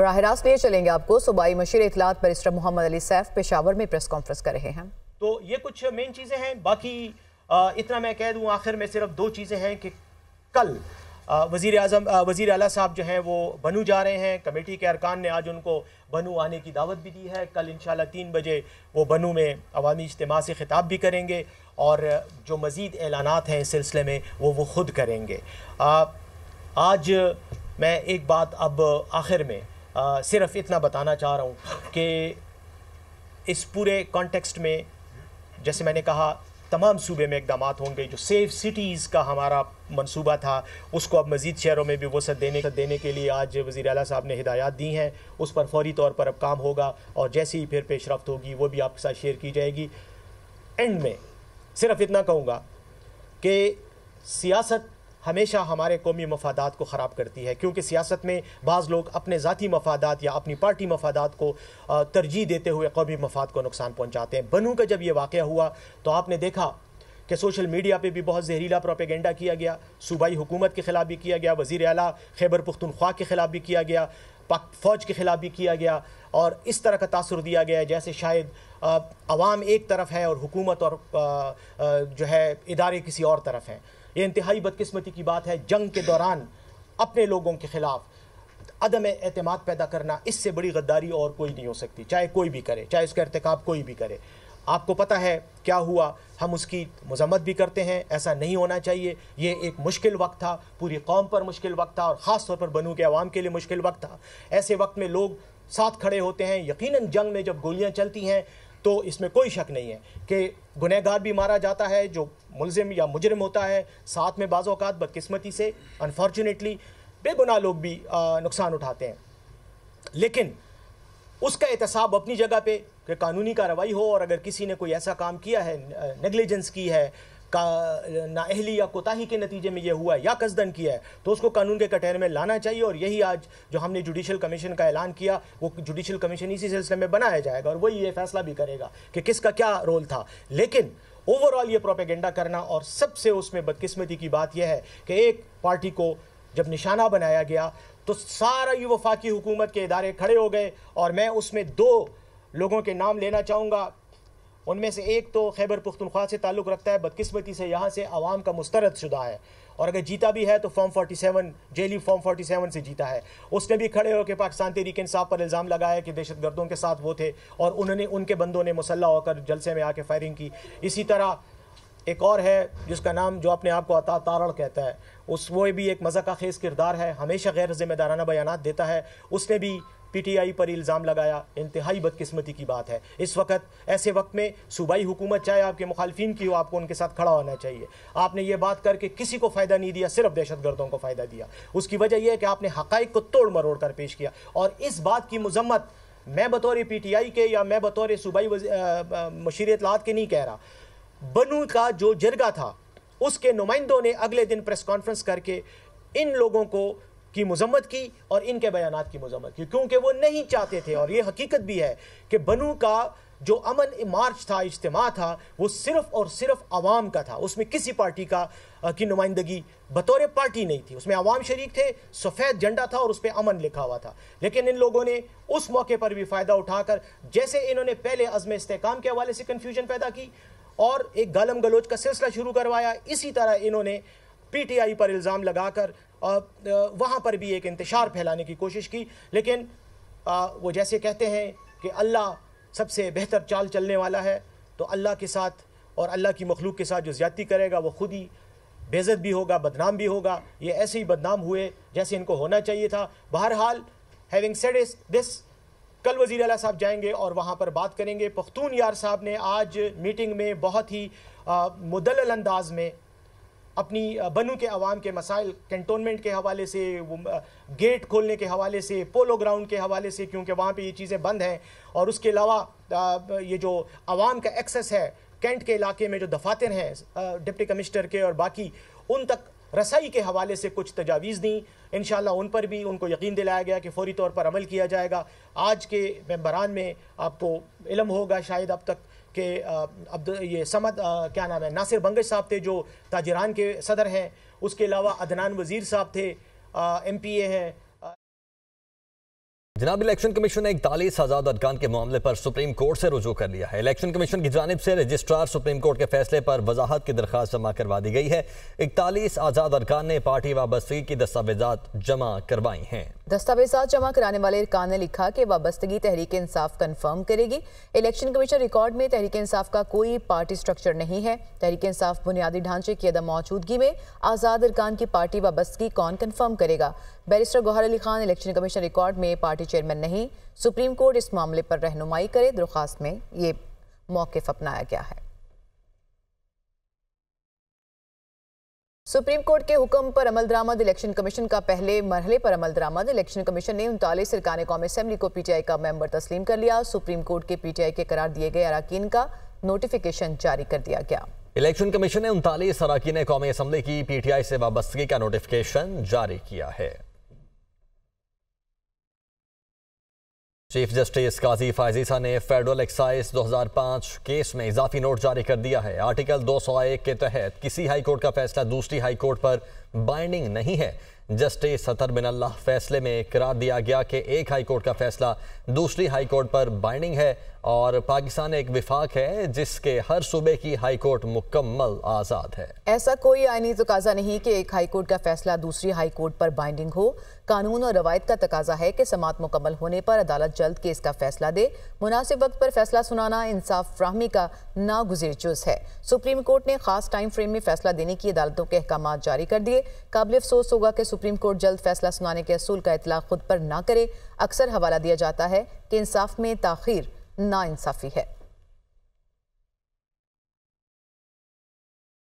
बरह रास्त ले चलेंगे आपको सूबाई मशीर इतलात बरिस्टर मोहम्मद अली सैफ पेशावर में प्रेस कॉन्फ्रेंस कर रहे हैं तो ये कुछ मेन चीज़ें हैं बाकी इतना मैं कह दूँ आखिर में सिर्फ दो चीज़ें हैं कि कल वज़ी अजम वज़ी अला साहब जो हैं वो बनू जा रहे हैं कमेटी के अरकान ने आज उनको बनू आने की दावत भी दी है कल इन तीन बजे वो बनू में अवामी इजतम से ख़िताब भी करेंगे और जो मज़ीद एलानात हैं इस सिलसिले में वो वो ख़ुद करेंगे आज मैं एक बात अब आखिर में सिर्फ इतना बताना चाह रहा हूँ कि इस पूरे कॉन्टेक्स्ट में जैसे मैंने कहा तमाम सूबे में इकदाम होंगे जो सेफ सिटीज़ का हमारा मनसूबा था उसको अब मज़ीद शहरों में भी वसत देने देने के लिए आज वज़ी अला साहब ने हिदायत दी हैं उस पर फौरी तौर पर अब काम होगा और जैसे ही फिर पेशरफ होगी वो भी आपके साथ शेयर की जाएगी एंड में सिर्फ इतना कहूँगा कि सियासत हमेशा हमारे कौमी मफादात को ख़राब करती है क्योंकि सियासत में बाज़ लोग अपने ज़ाती मफादात या अपनी पार्टी मफादात को तरजीह देते हुए कौमी मफाद को नुकसान पहुँचाते हैं बनू का जब ये वाक़ हुआ तो आपने देखा कि सोशल मीडिया पे भी बहुत जहरीला प्रोपेगेंडा किया गया सूबाई हुकूमत के ख़िलाफ़ भी किया गया वज़ी अला खैबर पुख्तनख्वा के ख़िलाफ़ भी किया गया पाक फ़ौज के ख़िलाफ़ भी किया गया और इस तरह का तासर दिया गया जैसे शायद आवाम एक तरफ है और हुकूमत और आ, आ, जो है इदारे किसी और तरफ हैं ये इंतहाई बदकस्मती की बात है जंग के दौरान अपने लोगों के ख़िलाफ़ अदम अतमाद पैदा करना इससे बड़ी गद्दारी और कोई नहीं हो सकती चाहे कोई भी करे चाहे उसका इरतकब कोई भी करे आपको पता है क्या हुआ हम उसकी मजम्मत भी करते हैं ऐसा नहीं होना चाहिए ये एक मुश्किल वक्त था पूरी कौम पर मुश्किल वक्त था और ख़ास तौर पर बनू के आवाम के लिए मुश्किल वक्त था ऐसे वक्त में लोग साथ खड़े होते हैं यकीनन जंग में जब गोलियां चलती हैं तो इसमें कोई शक नहीं है कि गुनहगार भी मारा जाता है जो मुलजिम या मुजरम होता है साथ में बाज़ात बदकस्मती से अनफॉर्चुनेटली बेगुनाह लोग भी नुकसान उठाते हैं लेकिन उसका एहतसाब अपनी जगह पे कि कानूनी कार्रवाई हो और अगर किसी ने कोई ऐसा काम किया है नेगलिजेंस की है का नाहली या कोताही के नतीजे में यह हुआ है या कसदन किया है तो उसको कानून के कटहरे में लाना चाहिए और यही आज जो हमने जुडिशल कमीशन का ऐलान किया वो जुडिशल कमीशन इसी सिलसिले में बनाया जाएगा और वही ये फैसला भी करेगा कि किसका क्या रोल था लेकिन ओवरऑल ये प्रोपेगेंडा करना और सबसे उसमें बदकिस्मती की बात यह है कि एक पार्टी को जब निशाना बनाया गया तो सारा ही वफाकी हुकूमत के इदारे खड़े हो गए और मैं उसमें दो लोगों के नाम लेना चाहूँगा उनमें से एक तो खैबर पुख्तनख्वा से ताल्लुक़ रखता है बदकस्मती से यहाँ से आवाम का मुस्तरद शुदा है और अगर जीता भी है तो फॉर्म 47 जेली फॉर्म सेवन से जीता है उसने भी खड़े होकर पाकिस्तान तहरीक इंसाफ पर इल्ज़ाम लगाया कि दहशत गर्दों के साथ वो थे और उन्होंने उनके बंदों ने मुसल्ह होकर जलसे में आके फायरिंग की इसी तरह एक और है जिसका नाम जो अपने आप को अता तारण कहता है उस वो भी एक मजाक का खेज किरदार है हमेशा गैर ज़िम्मेदाराना बयान देता है उसने भी पीटीआई पर इल्ज़ाम लगाया इंतहाई बदकिस्मती की बात है इस वक्त ऐसे वक्त में सूबाई हुकूमत चाहे आपके मुखालफन की हो आपको उनके साथ खड़ा होना चाहिए आपने ये बात करके किसी को फ़ायदा नहीं दिया सिर्फ दहशत गर्दों को फ़ायदा दिया उसकी वजह यह है कि आपने हक़ को तोड़ मरोड़ कर पेश किया और इस बात की मजम्मत मैं बतौर पीटीआई के या मैं बतौर सूबाई मशीर इतलात के नहीं कह रहा बनू का जो जरगा था उसके नुमाइंदों ने अगले दिन प्रेस कॉन्फ्रेंस करके इन लोगों को की मजम्मत की और इनके बयान की मजम्मत की क्योंकि वो नहीं चाहते थे और ये हकीकत भी है कि बनू का जो अमन मार्च था इज्तम था वो सिर्फ और सिर्फ आवाम का था उसमें किसी पार्टी का की नुमाइंदगी बतौर पार्टी नहीं थी उसमें आवाम शरीक थे सफ़ेद झंडा था और उस पर अमन लिखा हुआ था लेकिन इन लोगों ने उस मौके पर भी फ़ायदा उठाकर जैसे इन्होंने पहले अज़म इसकाम के हवाले से कन्फ्यूजन पैदा की और एक गालम गलोच का सिलसिला शुरू करवाया इसी तरह इन्होंने पीटीआई पर इल्ज़ाम लगाकर वहाँ पर भी एक इंतशार फैलाने की कोशिश की लेकिन वो जैसे कहते हैं कि अल्लाह सबसे बेहतर चाल चलने वाला है तो अल्लाह के साथ और अल्लाह की मखलूक के साथ जो ज़्यादती करेगा वो खुद ही बेज़त भी होगा बदनाम भी होगा ये ऐसे ही बदनाम हुए जैसे इनको होना चाहिए था बहरहाल हैविंग सेड इस दिस कल वज़ी अला साहब जाएंगे और वहाँ पर बात करेंगे पख्तून यार साहब ने आज मीटिंग में बहुत ही मुदल अंदाज में अपनी बनू के अवाम के मसाइल कंटोनमेंट के हवाले से वो गेट खोलने के हवाले से पोलो ग्राउंड के हवाले से क्योंकि वहाँ पे ये चीज़ें बंद हैं और उसके अलावा ये जो आवाम का एक्सेस है कैंट के इलाके में जो दफातर हैं डिप्टी कमिश्नर के और बाकी उन तक रसाई के हवाले से कुछ तजावीज़ दी इन उन पर भी उनको यकीन दिलाया गया कि फौरी तौर पर अमल किया जाएगा आज के मेम्बरान में आपको इलम होगा शायद अब तक के अब ये समद क्या नाम है नासिर बंगश साहब थे जो ताजरान के सदर हैं उसके अलावा अदनान वज़ीर साहब थे एम पी ए हैं जनाब इलेक्शन कमीशन ने इकतालीस आजाद अरकान के मामले पर सुप्रीम कोर्ट से रुजू कर लिया है इलेक्शन कमीशन की जानब से रजिस्ट्रार सुप्रीम कोर्ट के फैसले पर वजाहत की दरख्वास्त जमा करवा दी गई है इकतालीस आजाद अरकान ने पार्टी वाबस्तगी की दस्तावेजा जमा करवाई हैं दस्तावेजा जमा कराने वाले अरकान ने लिखा कि वाबस्तगी तहरीक इंसाफ कन्फर्म करेगी इलेक्शन कमीशन रिकॉर्ड में तहरीक इंसाफ का कोई पार्टी स्ट्रक्चर नहीं है तहरीक इंसाफ बुनियादी ढांचे की अदम मौजूदगी में आजाद अरकान की पार्टी वाबस्तगी कौन कन्फर्म करेगा barrister Gohar Ali Khan election commission record में पार्टी चेयरमैन नहीं सुप्रीम कोर्ट इस मामले पर रहनुमाई करे दरख्वास्त में ये मौकफ अपनाया गया है सुप्रीम कोर्ट के हुक्म पर अमल दरामद इलेक्शन कमीशन का पहले मरहले पर अमल दरामद इलेक्शन कमीशन ने उनतालीस सरकान कौम असम्बली को पीटीआई का मेंबर तस्लीम कर लिया सुप्रीम कोर्ट के पीटीआई के करार दिए गए अरकान का नोटिफिकेशन जारी कर दिया गया इलेक्शन कमीशन ने उनतालीस अरकान कौमी असम्बली की पीटीआई से वाबस्तगी का नोटिफिकेशन जारी किया है चीफ जस्टिस काजी फायजीसा ने फेडरल एक्साइज 2005 केस में इजाफी नोट जारी कर दिया है आर्टिकल 201 के तहत किसी हाई कोर्ट का फैसला दूसरी हाई कोर्ट पर बाइंडिंग नहीं है जस्टिस सतर बिन अल्लाह फैसले में करार दिया गया कि एक हाई कोर्ट का फैसला दूसरी हाई कोर्ट पर बाइंडिंग है और पाकिस्तान एक विफाक है जिसके हर सूबे की हाई कोर्ट मुकम्मल आज़ाद है ऐसा कोई आईनी तकाजा तो नहीं कि एक हाई कोर्ट का फैसला दूसरी हाई कोर्ट पर बाइंडिंग हो कानून और रवायत का तकाजा है कि समात मुकम्मल होने पर अदालत जल्द केस का फैसला दे मुनासिब वक्त पर फैसला सुनाना इंसाफ फ्राहमी का नागुजर जुज है सुप्रीम कोर्ट ने खास टाइम फ्रेम में फैसला देने की अदालतों के अहकाम जारी कर दिए काबिल अफसोस होगा कि सुप्रीम कोर्ट जल्द फैसला सुनाने के असूल का इतला खुद पर ना करे अक्सर हवाला दिया जाता है कि इंसाफ में ना नाानसाफ़ी है